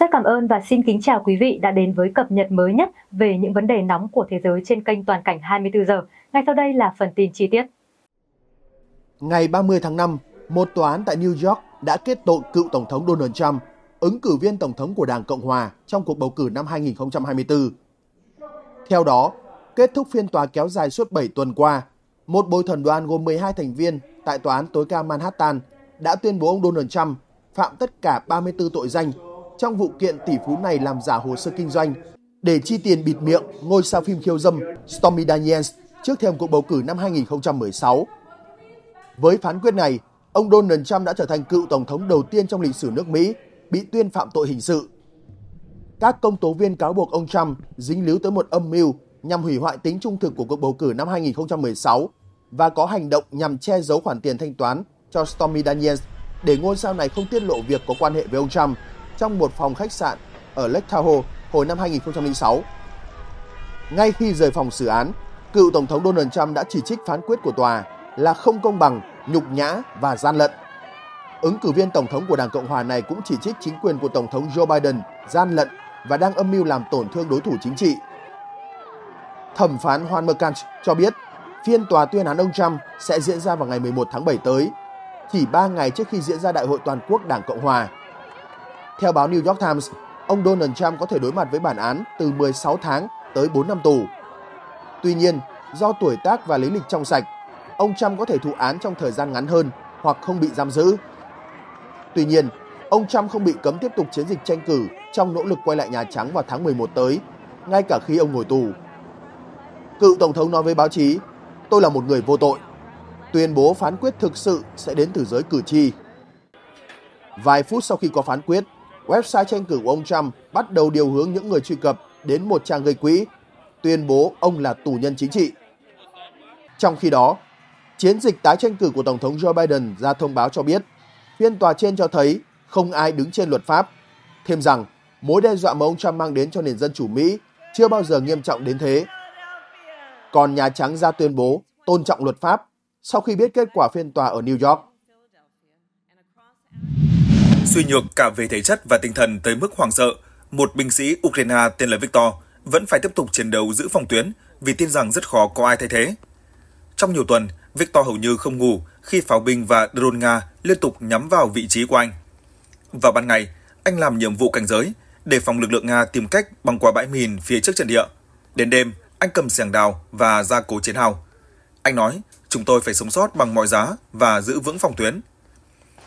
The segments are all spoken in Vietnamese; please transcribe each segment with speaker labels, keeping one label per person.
Speaker 1: Rất cảm ơn và xin kính chào quý vị đã đến với cập nhật mới nhất về những vấn đề nóng của thế giới trên kênh Toàn cảnh 24 giờ. Ngay sau đây là phần tin chi tiết.
Speaker 2: Ngày 30 tháng 5, một tòa án tại New York đã kết tội cựu Tổng thống Donald Trump, ứng cử viên Tổng thống của Đảng Cộng Hòa trong cuộc bầu cử năm 2024. Theo đó, kết thúc phiên tòa kéo dài suốt 7 tuần qua, một bồi thẩm đoàn gồm 12 thành viên tại Tòa án tối cao Manhattan đã tuyên bố ông Donald Trump phạm tất cả 34 tội danh trong vụ kiện tỷ phú này làm giả hồ sơ kinh doanh để chi tiền bịt miệng ngôi sao phim khiêu dâm Stormy Daniels trước thêm cuộc bầu cử năm 2016. Với phán quyết này, ông Donald Trump đã trở thành cựu tổng thống đầu tiên trong lịch sử nước Mỹ bị tuyên phạm tội hình sự. Các công tố viên cáo buộc ông Trump dính líu tới một âm mưu nhằm hủy hoại tính trung thực của cuộc bầu cử năm 2016 và có hành động nhằm che giấu khoản tiền thanh toán cho Stormy Daniels để ngôi sao này không tiết lộ việc có quan hệ với ông Trump trong một phòng khách sạn ở Lake Tahoe hồi năm 2006. Ngay khi rời phòng xử án, cựu Tổng thống Donald Trump đã chỉ trích phán quyết của tòa là không công bằng, nhục nhã và gian lận. Ứng cử viên Tổng thống của Đảng Cộng hòa này cũng chỉ trích chính quyền của Tổng thống Joe Biden gian lận và đang âm mưu làm tổn thương đối thủ chính trị. Thẩm phán Juan Mercant cho biết phiên tòa tuyên án ông Trump sẽ diễn ra vào ngày 11 tháng 7 tới, chỉ 3 ngày trước khi diễn ra Đại hội Toàn quốc Đảng Cộng Hòa theo báo New York Times, ông Donald Trump có thể đối mặt với bản án từ 16 tháng tới 4 năm tù. Tuy nhiên, do tuổi tác và lý lịch trong sạch, ông Trump có thể thụ án trong thời gian ngắn hơn hoặc không bị giam giữ. Tuy nhiên, ông Trump không bị cấm tiếp tục chiến dịch tranh cử trong nỗ lực quay lại Nhà Trắng vào tháng 11 tới, ngay cả khi ông ngồi tù. Cựu Tổng thống nói với báo chí, tôi là một người vô tội. Tuyên bố phán quyết thực sự sẽ đến từ giới cử tri. Vài phút sau khi có phán quyết, website tranh cử của ông Trump bắt đầu điều hướng những người truy cập đến một trang gây quỹ, tuyên bố ông là tù nhân chính trị. Trong khi đó, chiến dịch tái tranh cử của Tổng thống Joe Biden ra thông báo cho biết phiên tòa trên cho thấy không ai đứng trên luật pháp, thêm rằng mối đe dọa mà ông Trump mang đến cho nền dân chủ Mỹ chưa bao giờ nghiêm trọng đến thế. Còn Nhà Trắng ra tuyên bố tôn trọng luật pháp sau khi biết kết quả phiên tòa ở New York
Speaker 1: suy nhược cả về thể chất và tinh thần tới mức hoảng sợ, một binh sĩ Ukraine tên là Victor vẫn phải tiếp tục chiến đấu giữ phòng tuyến vì tin rằng rất khó có ai thay thế. Trong nhiều tuần, Victor hầu như không ngủ khi pháo binh và drone Nga liên tục nhắm vào vị trí của anh. Vào ban ngày, anh làm nhiệm vụ cảnh giới để phòng lực lượng Nga tìm cách băng qua bãi mìn phía trước trận địa. Đến đêm, anh cầm xẻng đào và gia cố chiến hào. Anh nói, chúng tôi phải sống sót bằng mọi giá và giữ vững phòng tuyến.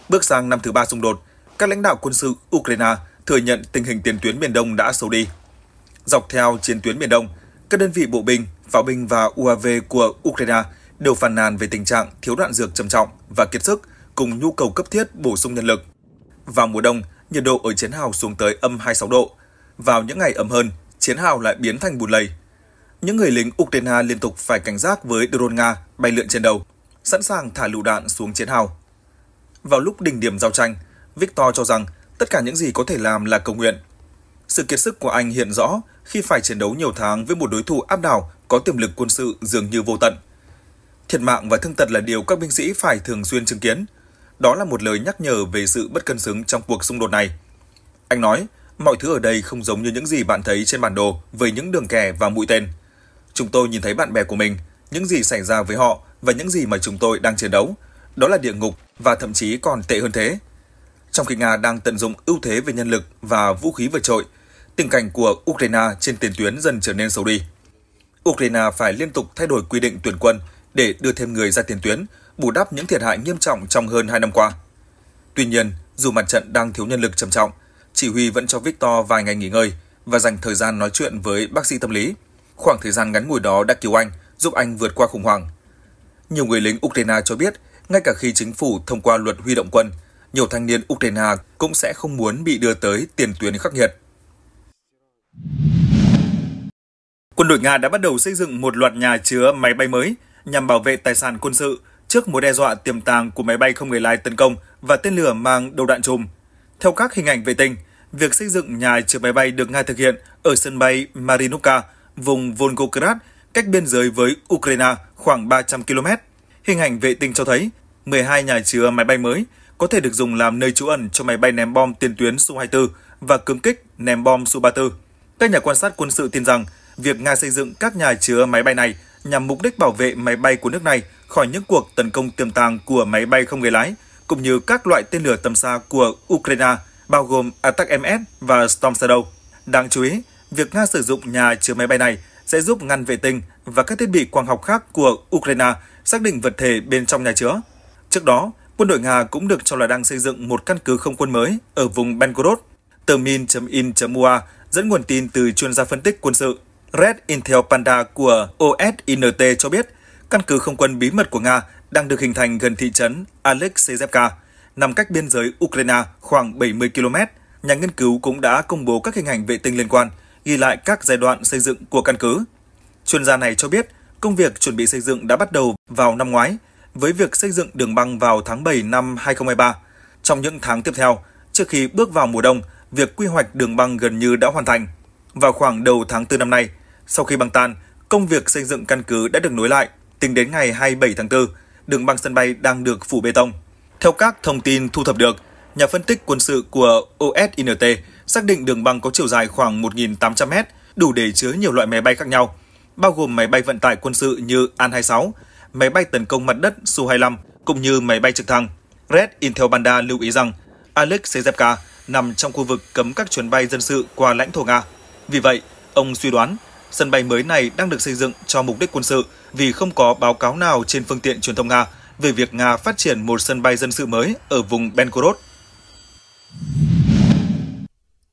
Speaker 1: Bước sang năm thứ ba xung đột, các lãnh đạo quân sự Ukraine thừa nhận tình hình tiền tuyến miền Đông đã xấu đi. Dọc theo chiến tuyến miền Đông, các đơn vị bộ binh, pháo binh và UAV của Ukraine đều phàn nàn về tình trạng thiếu đạn dược trầm trọng và kiệt sức cùng nhu cầu cấp thiết bổ sung nhân lực. Vào mùa đông, nhiệt độ ở chiến hào xuống tới âm 26 độ. Vào những ngày ấm hơn, chiến hào lại biến thành bùn lầy. Những người lính Ukraine liên tục phải cảnh giác với drone Nga bay lượn trên đầu, sẵn sàng thả lựu đạn xuống chiến hào. Vào lúc đỉnh điểm giao tranh, Victor cho rằng tất cả những gì có thể làm là cầu nguyện. Sự kiệt sức của anh hiện rõ khi phải chiến đấu nhiều tháng với một đối thủ áp đảo có tiềm lực quân sự dường như vô tận. Thiệt mạng và thương tật là điều các binh sĩ phải thường xuyên chứng kiến. Đó là một lời nhắc nhở về sự bất cân xứng trong cuộc xung đột này. Anh nói, mọi thứ ở đây không giống như những gì bạn thấy trên bản đồ với những đường kẻ và mũi tên. Chúng tôi nhìn thấy bạn bè của mình, những gì xảy ra với họ và những gì mà chúng tôi đang chiến đấu. Đó là địa ngục và thậm chí còn tệ hơn thế trong khi Nga đang tận dụng ưu thế về nhân lực và vũ khí vượt trội, tình cảnh của Ukraine trên tiền tuyến dần trở nên xấu đi. Ukraine phải liên tục thay đổi quy định tuyển quân để đưa thêm người ra tiền tuyến, bù đắp những thiệt hại nghiêm trọng trong hơn 2 năm qua. Tuy nhiên, dù mặt trận đang thiếu nhân lực trầm trọng, chỉ huy vẫn cho Victor vài ngày nghỉ ngơi và dành thời gian nói chuyện với bác sĩ tâm lý. Khoảng thời gian ngắn ngủi đó đã cứu anh, giúp anh vượt qua khủng hoảng. Nhiều người lính Ukraine cho biết, ngay cả khi chính phủ thông qua luật huy động quân, nhiều thanh niên Ukraine cũng sẽ không muốn bị đưa tới tiền tuyến khắc nghiệt. Quân đội Nga đã bắt đầu xây dựng một loạt nhà chứa máy bay mới nhằm bảo vệ tài sản quân sự trước mối đe dọa tiềm tàng của máy bay không người lái tấn công và tên lửa mang đầu đạn chùm. Theo các hình ảnh vệ tinh, việc xây dựng nhà chứa máy bay được Nga thực hiện ở sân bay Marinovka, vùng Volgograd, cách biên giới với Ukraine khoảng 300 km. Hình ảnh vệ tinh cho thấy 12 nhà chứa máy bay mới có thể được dùng làm nơi trú ẩn cho máy bay ném bom tiền tuyến Su-24 và cứng kích ném bom Su-34. Các nhà quan sát quân sự tin rằng việc Nga xây dựng các nhà chứa máy bay này nhằm mục đích bảo vệ máy bay của nước này khỏi những cuộc tấn công tiềm tàng của máy bay không người lái, cũng như các loại tên lửa tầm xa của Ukraine, bao gồm Attack-MS và Storm Shadow. Đáng chú ý, việc Nga sử dụng nhà chứa máy bay này sẽ giúp ngăn vệ tinh và các thiết bị quang học khác của Ukraine xác định vật thể bên trong nhà chứa. Trước đó, quân đội Nga cũng được cho là đang xây dựng một căn cứ không quân mới ở vùng Belgorod. Tờ min in ua dẫn nguồn tin từ chuyên gia phân tích quân sự Red Intel Panda của OSINT cho biết căn cứ không quân bí mật của Nga đang được hình thành gần thị trấn Alexeyevka, nằm cách biên giới Ukraine khoảng 70 km. Nhà nghiên cứu cũng đã công bố các hình ảnh vệ tinh liên quan, ghi lại các giai đoạn xây dựng của căn cứ. Chuyên gia này cho biết, công việc chuẩn bị xây dựng đã bắt đầu vào năm ngoái với việc xây dựng đường băng vào tháng 7 năm 2023. Trong những tháng tiếp theo, trước khi bước vào mùa đông, việc quy hoạch đường băng gần như đã hoàn thành. Vào khoảng đầu tháng 4 năm nay, sau khi băng tan, công việc xây dựng căn cứ đã được nối lại. Tính đến ngày 27 tháng 4, đường băng sân bay đang được phủ bê tông. Theo các thông tin thu thập được, nhà phân tích quân sự của OSINT xác định đường băng có chiều dài khoảng 1.800 m, đủ để chứa nhiều loại máy bay khác nhau, bao gồm máy bay vận tải quân sự như An-26, máy bay tấn công mặt đất Su-25 cũng như máy bay trực thăng. Red Intel Banda lưu ý rằng Alexeyevka nằm trong khu vực cấm các chuyến bay dân sự qua lãnh thổ Nga. Vì vậy, ông suy đoán sân bay mới này đang được xây dựng cho mục đích quân sự vì không có báo cáo nào trên phương tiện truyền thông Nga về việc Nga phát triển một sân bay dân sự mới ở vùng Belgorod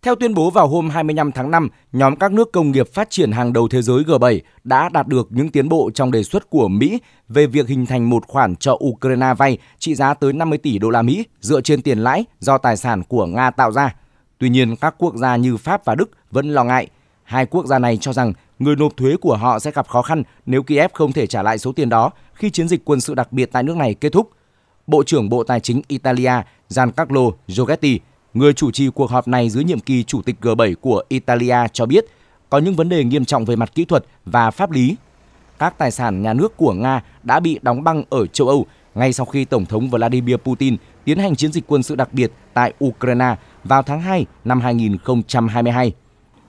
Speaker 3: theo tuyên bố vào hôm 25 tháng 5, nhóm các nước công nghiệp phát triển hàng đầu thế giới G7 đã đạt được những tiến bộ trong đề xuất của Mỹ về việc hình thành một khoản cho Ukraine vay trị giá tới 50 tỷ đô la Mỹ dựa trên tiền lãi do tài sản của Nga tạo ra. Tuy nhiên, các quốc gia như Pháp và Đức vẫn lo ngại. Hai quốc gia này cho rằng người nộp thuế của họ sẽ gặp khó khăn nếu Kiev không thể trả lại số tiền đó khi chiến dịch quân sự đặc biệt tại nước này kết thúc. Bộ trưởng Bộ Tài chính Italia Giancarlo Giorgetti Người chủ trì cuộc họp này dưới nhiệm kỳ chủ tịch G7 của Italia cho biết có những vấn đề nghiêm trọng về mặt kỹ thuật và pháp lý. Các tài sản nhà nước của Nga đã bị đóng băng ở châu Âu ngay sau khi Tổng thống Vladimir Putin tiến hành chiến dịch quân sự đặc biệt tại Ukraine vào tháng 2 năm 2022.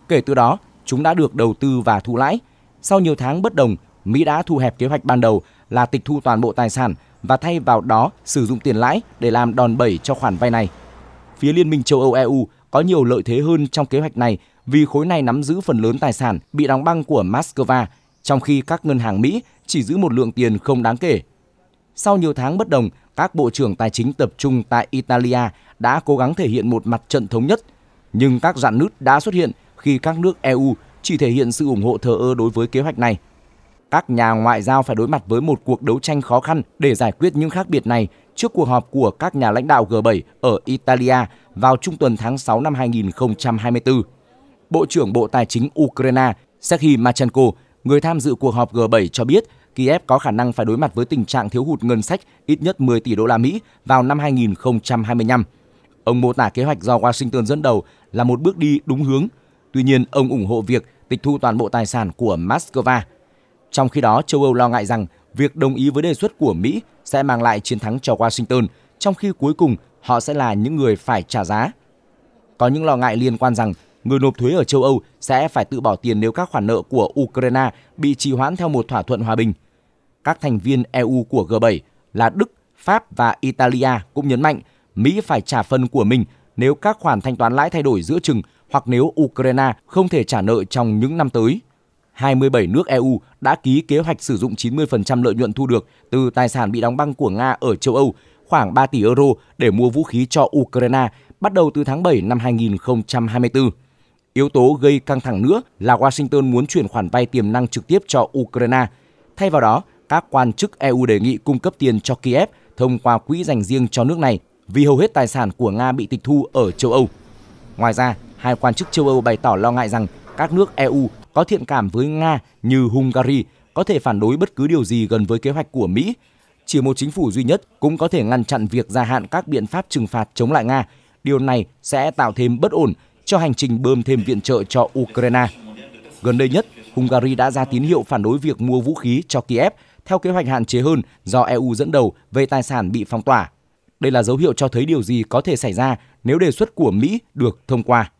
Speaker 3: Kể từ đó, chúng đã được đầu tư và thu lãi. Sau nhiều tháng bất đồng, Mỹ đã thu hẹp kế hoạch ban đầu là tịch thu toàn bộ tài sản và thay vào đó sử dụng tiền lãi để làm đòn bẩy cho khoản vay này phía Liên minh châu Âu EU có nhiều lợi thế hơn trong kế hoạch này vì khối này nắm giữ phần lớn tài sản bị đóng băng của Moscow, trong khi các ngân hàng Mỹ chỉ giữ một lượng tiền không đáng kể. Sau nhiều tháng bất đồng, các bộ trưởng tài chính tập trung tại Italia đã cố gắng thể hiện một mặt trận thống nhất, nhưng các rạn nứt đã xuất hiện khi các nước EU chỉ thể hiện sự ủng hộ thờ ơ đối với kế hoạch này. Các nhà ngoại giao phải đối mặt với một cuộc đấu tranh khó khăn để giải quyết những khác biệt này trước cuộc họp của các nhà lãnh đạo G7 ở Italia vào trung tuần tháng 6 năm 2024. Bộ trưởng Bộ Tài chính Ukraine Serhiy Machenko, người tham dự cuộc họp G7 cho biết Kiev có khả năng phải đối mặt với tình trạng thiếu hụt ngân sách ít nhất 10 tỷ đô la Mỹ vào năm 2025. Ông mô tả kế hoạch do Washington dẫn đầu là một bước đi đúng hướng. Tuy nhiên, ông ủng hộ việc tịch thu toàn bộ tài sản của Moscow trong khi đó, châu Âu lo ngại rằng việc đồng ý với đề xuất của Mỹ sẽ mang lại chiến thắng cho Washington, trong khi cuối cùng họ sẽ là những người phải trả giá. Có những lo ngại liên quan rằng người nộp thuế ở châu Âu sẽ phải tự bỏ tiền nếu các khoản nợ của Ukraine bị trì hoãn theo một thỏa thuận hòa bình. Các thành viên EU của G7 là Đức, Pháp và Italia cũng nhấn mạnh Mỹ phải trả phần của mình nếu các khoản thanh toán lãi thay đổi giữa chừng hoặc nếu Ukraine không thể trả nợ trong những năm tới. 27 nước EU đã ký kế hoạch sử dụng 90% lợi nhuận thu được từ tài sản bị đóng băng của Nga ở châu Âu, khoảng 3 tỷ euro để mua vũ khí cho Ukraine bắt đầu từ tháng 7 năm 2024. Yếu tố gây căng thẳng nữa là Washington muốn chuyển khoản vay tiềm năng trực tiếp cho Ukraine. Thay vào đó, các quan chức EU đề nghị cung cấp tiền cho Kiev thông qua quỹ dành riêng cho nước này vì hầu hết tài sản của Nga bị tịch thu ở châu Âu. Ngoài ra, hai quan chức châu Âu bày tỏ lo ngại rằng các nước EU có thiện cảm với Nga như Hungary có thể phản đối bất cứ điều gì gần với kế hoạch của Mỹ. Chỉ một chính phủ duy nhất cũng có thể ngăn chặn việc gia hạn các biện pháp trừng phạt chống lại Nga. Điều này sẽ tạo thêm bất ổn cho hành trình bơm thêm viện trợ cho Ukraine. Gần đây nhất, Hungary đã ra tín hiệu phản đối việc mua vũ khí cho Kiev theo kế hoạch hạn chế hơn do EU dẫn đầu về tài sản bị phong tỏa. Đây là dấu hiệu cho thấy điều gì có thể xảy ra nếu đề xuất của Mỹ được thông qua.